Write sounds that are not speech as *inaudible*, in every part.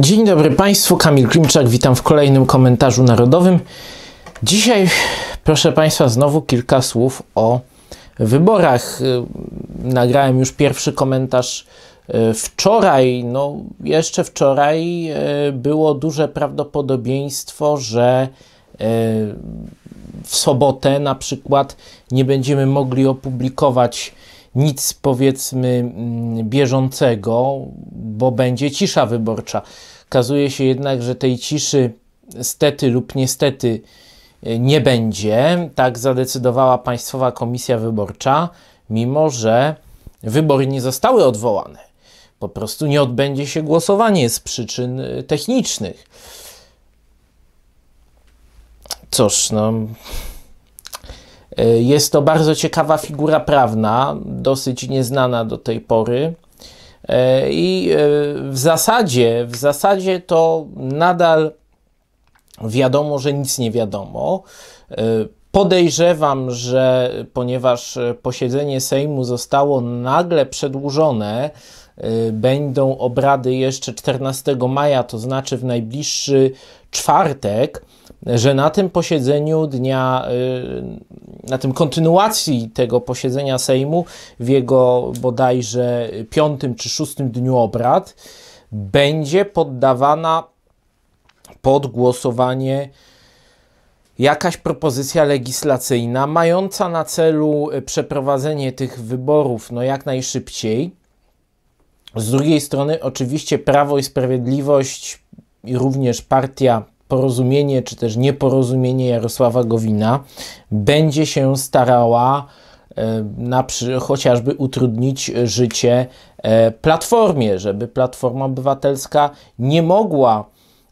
Dzień dobry Państwu, Kamil Klimczak, witam w kolejnym komentarzu narodowym. Dzisiaj, proszę Państwa, znowu kilka słów o wyborach. Y, nagrałem już pierwszy komentarz y, wczoraj. No, jeszcze wczoraj y, było duże prawdopodobieństwo, że w sobotę na przykład nie będziemy mogli opublikować nic powiedzmy mm, bieżącego, bo będzie cisza wyborcza. Okazuje się jednak, że tej ciszy stety lub niestety e, nie będzie. Tak zadecydowała Państwowa Komisja Wyborcza, mimo że wybory nie zostały odwołane. Po prostu nie odbędzie się głosowanie z przyczyn e, technicznych. Cóż, no. E, jest to bardzo ciekawa figura prawna, dosyć nieznana do tej pory. E, I e, w zasadzie, w zasadzie to nadal wiadomo, że nic nie wiadomo. Podejrzewam, że ponieważ posiedzenie Sejmu zostało nagle przedłużone, będą obrady jeszcze 14 maja, to znaczy w najbliższy czwartek że na tym posiedzeniu dnia, y, na tym kontynuacji tego posiedzenia Sejmu, w jego bodajże piątym czy szóstym dniu obrad, będzie poddawana pod głosowanie jakaś propozycja legislacyjna mająca na celu przeprowadzenie tych wyborów no jak najszybciej. Z drugiej strony, oczywiście, Prawo i Sprawiedliwość i również partia porozumienie czy też nieporozumienie Jarosława Gowina będzie się starała e, na przy, chociażby utrudnić życie e, Platformie, żeby Platforma Obywatelska nie mogła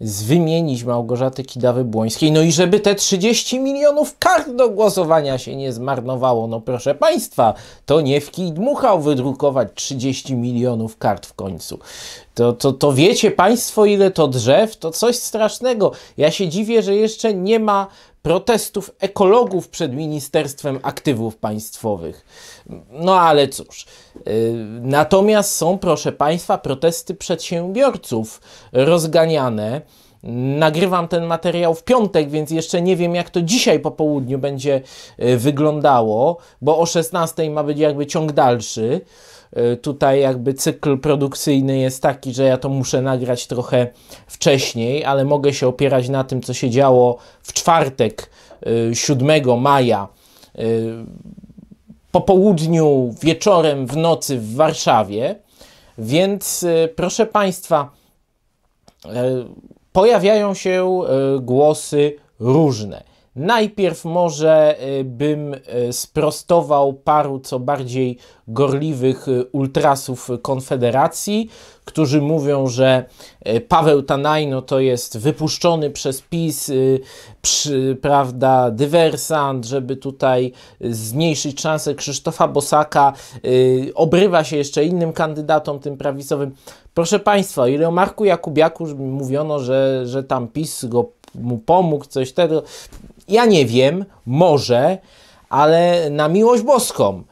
wymienić Małgorzaty Kidawy-Błońskiej, no i żeby te 30 milionów kart do głosowania się nie zmarnowało. No proszę Państwa, to nie w kij dmuchał wydrukować 30 milionów kart w końcu. To, to, to wiecie Państwo, ile to drzew? To coś strasznego. Ja się dziwię, że jeszcze nie ma protestów ekologów przed Ministerstwem Aktywów Państwowych. No ale cóż. Y, natomiast są, proszę Państwa, protesty przedsiębiorców rozganiane Nagrywam ten materiał w piątek, więc jeszcze nie wiem, jak to dzisiaj po południu będzie e, wyglądało, bo o 16 ma być jakby ciąg dalszy. E, tutaj jakby cykl produkcyjny jest taki, że ja to muszę nagrać trochę wcześniej, ale mogę się opierać na tym, co się działo w czwartek 7 e, maja po południu, wieczorem, w nocy w Warszawie. Więc proszę Państwa, pojawiają się e, głosy różne. Najpierw może e, bym e, sprostował paru co bardziej gorliwych ultrasów Konfederacji, którzy mówią, że Paweł Tanajno to jest wypuszczony przez PiS, przy, prawda, dywersant, żeby tutaj zmniejszyć szanse Krzysztofa Bosaka, obrywa się jeszcze innym kandydatom, tym prawicowym. Proszę Państwa, ile o Marku Jakubiaku mówiono, że, że tam PiS go, mu pomógł, coś tego, ja nie wiem, może, ale na miłość boską.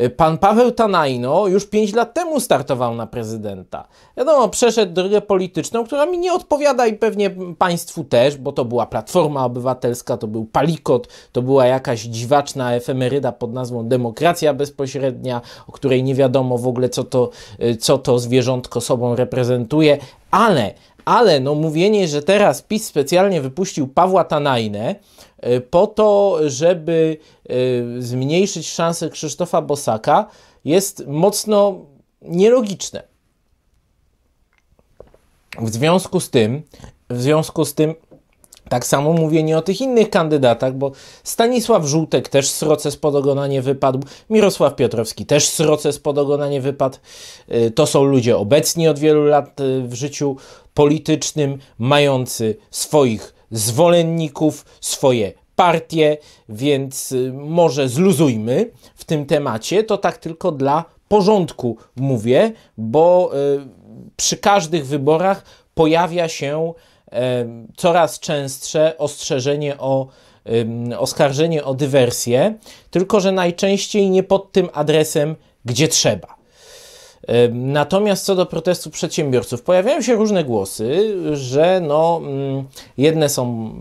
Y, pan Paweł Tanajno już 5 lat temu startował na prezydenta. Wiadomo, przeszedł drogę polityczną, która mi nie odpowiada i pewnie Państwu też, bo to była Platforma Obywatelska, to był Palikot, to była jakaś dziwaczna efemeryda pod nazwą Demokracja Bezpośrednia, o której nie wiadomo w ogóle, co to, y, co to zwierzątko sobą reprezentuje, ale ale no mówienie, że teraz PiS specjalnie wypuścił Pawła Tanajnę y, po to, żeby y, zmniejszyć szanse Krzysztofa Bosaka jest mocno nielogiczne. W związku z tym, w związku z tym tak samo mówienie o tych innych kandydatach, bo Stanisław Żółtek też sroce spod ogona nie wypadł, Mirosław Piotrowski też sroce spod ogona nie wypadł. Y, to są ludzie obecni od wielu lat y, w życiu politycznym, mający swoich zwolenników, swoje partie, więc y, może zluzujmy w tym temacie. To tak tylko dla porządku mówię, bo przy każdych wyborach pojawia się coraz częstsze ostrzeżenie o oskarżenie o dywersję, tylko że najczęściej nie pod tym adresem, gdzie trzeba. Natomiast co do protestu przedsiębiorców, pojawiają się różne głosy, że no, mm, jedne są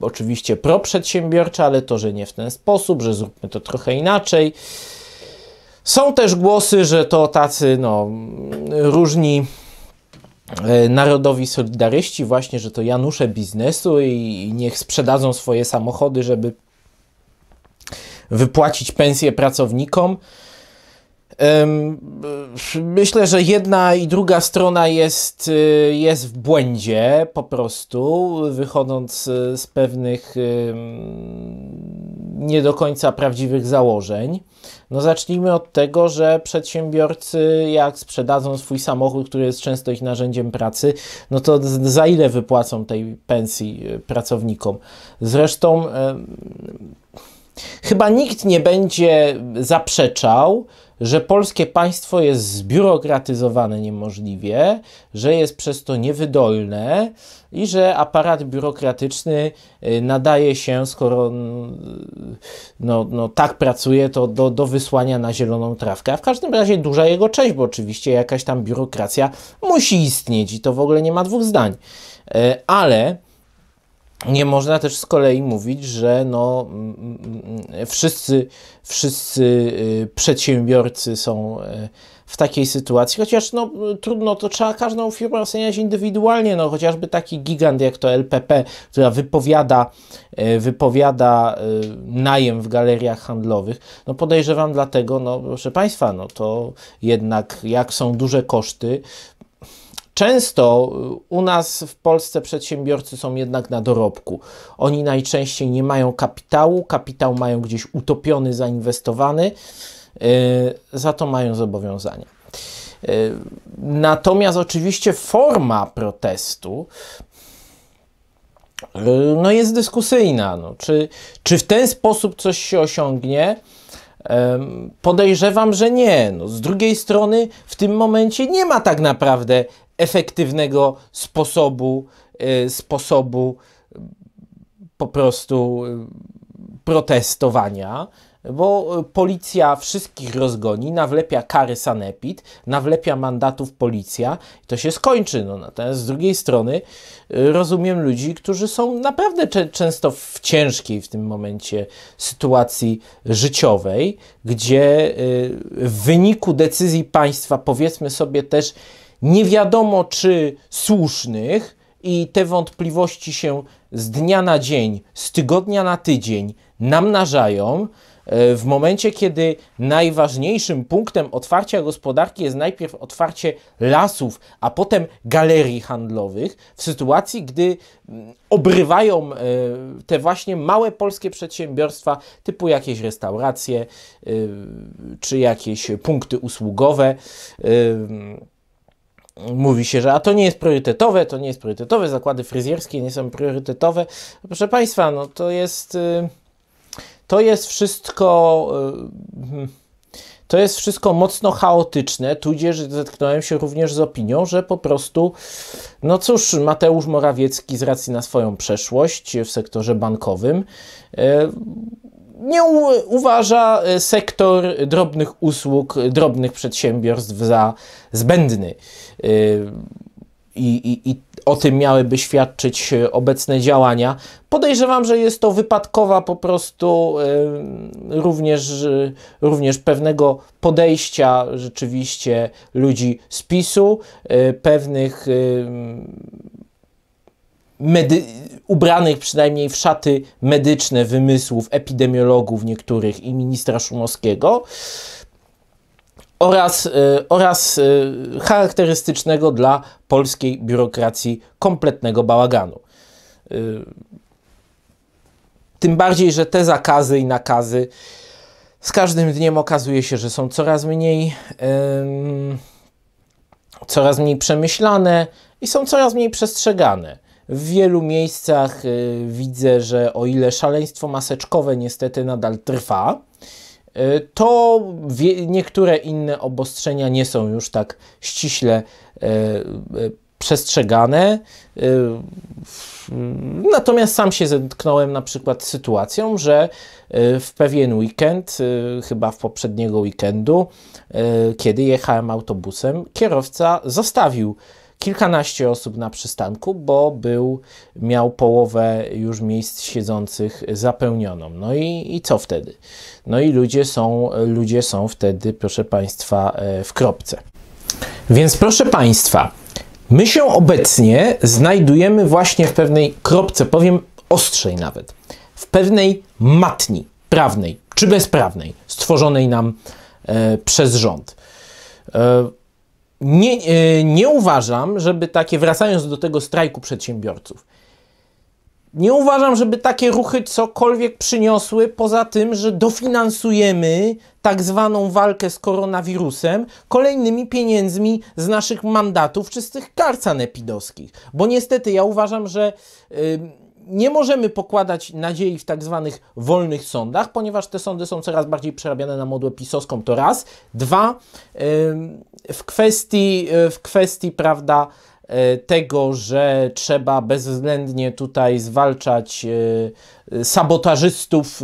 oczywiście proprzedsiębiorcze, ale to, że nie w ten sposób, że zróbmy to trochę inaczej. Są też głosy, że to tacy no, różni E, narodowi solidaryści właśnie, że to Janusze biznesu i niech sprzedadzą swoje samochody, żeby wypłacić pensje pracownikom. Myślę, że jedna i druga strona jest, e, jest w błędzie po prostu, wychodząc e, z pewnych nie do końca prawdziwych założeń. No zacznijmy od tego, że przedsiębiorcy jak sprzedadzą swój samochód, który jest często ich narzędziem pracy, no to za ile wypłacą tej pensji y, pracownikom? Zresztą chyba nikt nie będzie zaprzeczał, że polskie państwo jest zbiurokratyzowane niemożliwie, że jest przez to niewydolne i że aparat biurokratyczny y, nadaje się, skoro y, no, no, tak pracuje, to do, do wysłania na zieloną trawkę. A w każdym razie duża jego część, bo oczywiście jakaś tam biurokracja musi istnieć i to w ogóle nie ma dwóch zdań. Y, ale nie można też z kolei mówić, że no, mm, mm, wszyscy, wszyscy y, przedsiębiorcy są y, w takiej sytuacji, chociaż no, trudno, to trzeba każdą firmę oceniać indywidualnie, no, chociażby taki gigant jak to LPP, która wypowiada, y, wypowiada najem w galeriach handlowych, no podejrzewam dlatego, no proszę Państwa, no to jednak jak są duże koszty, Często y, u nas w Polsce przedsiębiorcy są jednak na dorobku. Oni najczęściej nie mają kapitału, kapitał mają gdzieś utopiony, zainwestowany, y, za to mają zobowiązania. Y, natomiast oczywiście forma protestu no jest dyskusyjna. No, czy, czy w ten sposób coś się osiągnie? Podejrzewam, że nie. No, z drugiej strony, w tym momencie nie ma tak naprawdę efektywnego sposobu, y, sposobu y, po prostu y, protestowania, bo policja wszystkich rozgoni, nawlepia kary sanepid, nawlepia mandatów policja i to się skończy. No, natomiast z drugiej strony rozumiem ludzi, którzy są naprawdę często w ciężkiej w tym momencie sytuacji życiowej, gdzie w wyniku decyzji państwa, powiedzmy sobie też, nie wiadomo czy słusznych, i te wątpliwości się z dnia na dzień, z tygodnia na tydzień namnażają. E, w momencie, kiedy najważniejszym punktem otwarcia gospodarki jest najpierw otwarcie lasów, a potem galerii handlowych, w sytuacji, gdy mm, obrywają e, te właśnie małe polskie przedsiębiorstwa, typu jakieś restauracje e, czy jakieś punkty usługowe mówi się, że a to nie jest priorytetowe, to nie jest priorytetowe, zakłady fryzjerskie nie są priorytetowe. Proszę Państwa, no to jest, y, to jest wszystko, y, to jest wszystko mocno chaotyczne, tudzież zetknąłem się również z opinią, że po prostu, no cóż, Mateusz Morawiecki z racji na swoją przeszłość w sektorze bankowym, y, nie uważa e, sektor drobnych usług, e, drobnych przedsiębiorstw za zbędny. E, I, i, i o tym miałyby świadczyć obecne działania. Podejrzewam, że jest to wypadkowa po prostu również, również pewnego podejścia rzeczywiście ludzi z PiSu, pewnych medy- ubranych przynajmniej w szaty medyczne wymysłów epidemiologów niektórych i ministra Szumowskiego oraz, e, oraz e, charakterystycznego dla polskiej biurokracji kompletnego bałaganu. E, tym bardziej, że te zakazy i nakazy z każdym dniem okazuje się, że są coraz mniej, coraz mniej przemyślane i są coraz mniej przestrzegane. W wielu miejscach y, widzę, że o ile szaleństwo maseczkowe niestety nadal trwa, y, to niektóre inne obostrzenia nie są już tak ściśle y, przestrzegane. Natomiast sam się zetknąłem na przykład z sytuacją, że w pewien weekend, chyba w poprzedniego weekendu, kiedy jechałem autobusem, kierowca zostawił kilkanaście osób na przystanku, bo był, miał połowę już miejsc siedzących zapełnioną. No i, i co wtedy? No i ludzie są, ludzie są wtedy, proszę Państwa, e, w kropce. Więc proszę Państwa, my się obecnie znajdujemy właśnie w pewnej kropce, powiem ostrzej nawet, w pewnej matni prawnej czy bezprawnej, stworzonej nam e, przez rząd. E, nie, e, nie uważam, żeby takie, wracając do tego strajku przedsiębiorców, nie uważam, żeby takie ruchy cokolwiek przyniosły poza tym, że dofinansujemy tak zwaną walkę z koronawirusem kolejnymi pieniędzmi z naszych mandatów czy z tych kar sanepidowskich. Bo niestety ja uważam, że nie możemy pokładać nadziei w tak zwanych wolnych sądach, ponieważ te sądy są coraz bardziej przerabiane na modłę pisowską, to raz. Dwa, w kwestii, e, w kwestii prawda, e, tego, że trzeba bezwzględnie tutaj zwalczać e, sabotażystów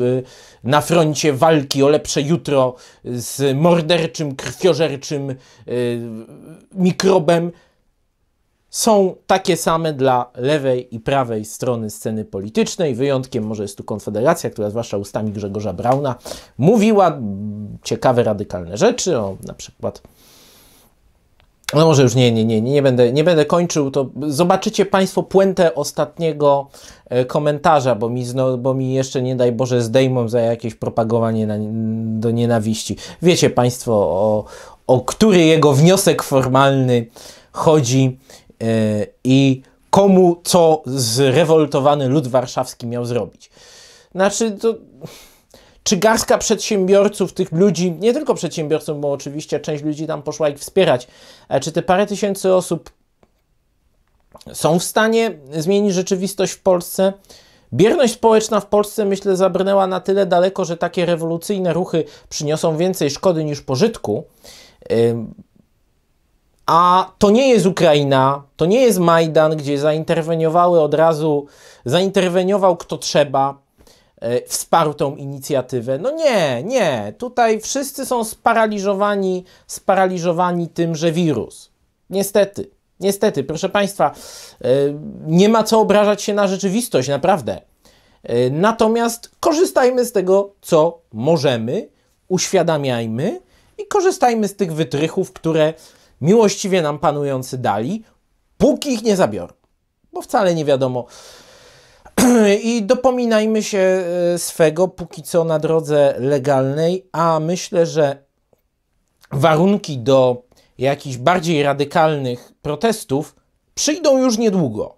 na froncie walki o lepsze jutro z morderczym, krwiożerczym mikrobem, są takie same dla lewej i prawej strony sceny politycznej. Wyjątkiem może jest tu Konfederacja, która zwłaszcza ustami Grzegorza Brauna mówiła ciekawe, radykalne rzeczy, o na przykład no może już nie, nie, nie, nie, będę, nie będę kończył, to zobaczycie Państwo puentę ostatniego e, komentarza, bo mi, zno, bo mi jeszcze nie daj Boże zdejmą za jakieś propagowanie na, do nienawiści. Wiecie Państwo, o, o który jego wniosek formalny chodzi E, i komu co zrewoltowany lud warszawski miał zrobić. Znaczy, to czy garstka przedsiębiorców, tych ludzi, nie tylko przedsiębiorców, bo oczywiście część ludzi tam poszła ich wspierać, e, czy te parę tysięcy osób są w stanie zmienić rzeczywistość w Polsce? Bierność społeczna w Polsce, myślę, zabrnęła na tyle daleko, że takie rewolucyjne ruchy przyniosą więcej szkody niż pożytku. A to nie jest Ukraina, to nie jest Majdan, gdzie zainterweniowały od razu, zainterweniował kto trzeba, e, wsparł tą inicjatywę. No nie, nie. Tutaj wszyscy są sparaliżowani, sparaliżowani tym, że wirus. Niestety, niestety, proszę Państwa, e, nie ma co obrażać się na rzeczywistość, naprawdę. E, natomiast korzystajmy z tego, co możemy, uświadamiajmy i korzystajmy z tych wytrychów, które miłościwie nam panujący dali, póki ich nie zabiorą. Bo wcale nie wiadomo. *clears throat* I dopominajmy się e, swego póki co na drodze legalnej, a myślę, że warunki do jakichś bardziej radykalnych protestów przyjdą już niedługo.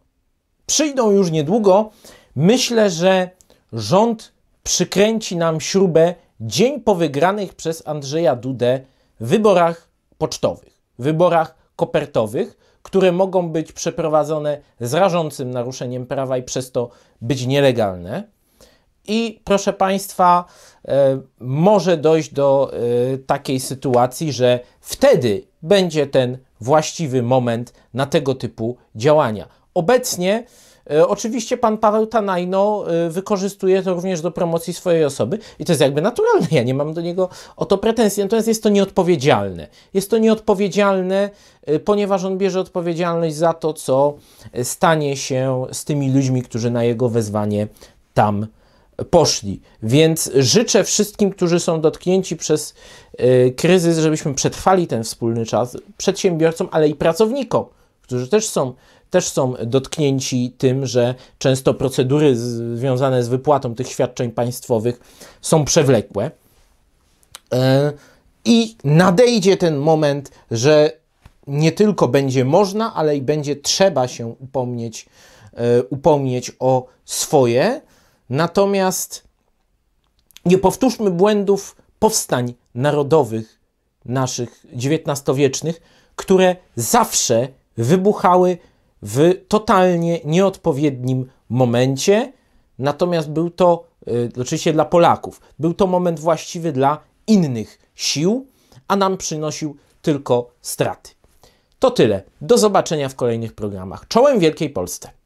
Przyjdą już niedługo. Myślę, że rząd przykręci nam śrubę dzień po wygranych przez Andrzeja Dudę wyborach pocztowych wyborach kopertowych, które mogą być przeprowadzone z rażącym naruszeniem prawa i przez to być nielegalne. I proszę Państwa, e, może dojść do e, takiej sytuacji, że wtedy będzie ten właściwy moment na tego typu działania. Obecnie E, oczywiście pan Paweł Tanajno e, wykorzystuje to również do promocji swojej osoby i to jest jakby naturalne. Ja nie mam do niego o to pretensji. Natomiast jest to nieodpowiedzialne. Jest to nieodpowiedzialne, e, ponieważ on bierze odpowiedzialność za to, co stanie się z tymi ludźmi, którzy na jego wezwanie tam poszli. Więc życzę wszystkim, którzy są dotknięci przez kryzys, żebyśmy przetrwali ten wspólny czas przedsiębiorcom, ale i pracownikom, którzy też są też są dotknięci tym, że często procedury związane z wypłatą tych świadczeń państwowych są przewlekłe. E, I nadejdzie ten moment, że nie tylko będzie można, ale i będzie trzeba się upomnieć, e, upomnieć o swoje. Natomiast nie powtórzmy błędów powstań narodowych naszych XIX-wiecznych, które zawsze wybuchały w totalnie nieodpowiednim momencie, natomiast był to y, oczywiście dla Polaków, był to moment właściwy dla innych sił, a nam przynosił tylko straty. To tyle. Do zobaczenia w kolejnych programach. Czołem Wielkiej Polsce!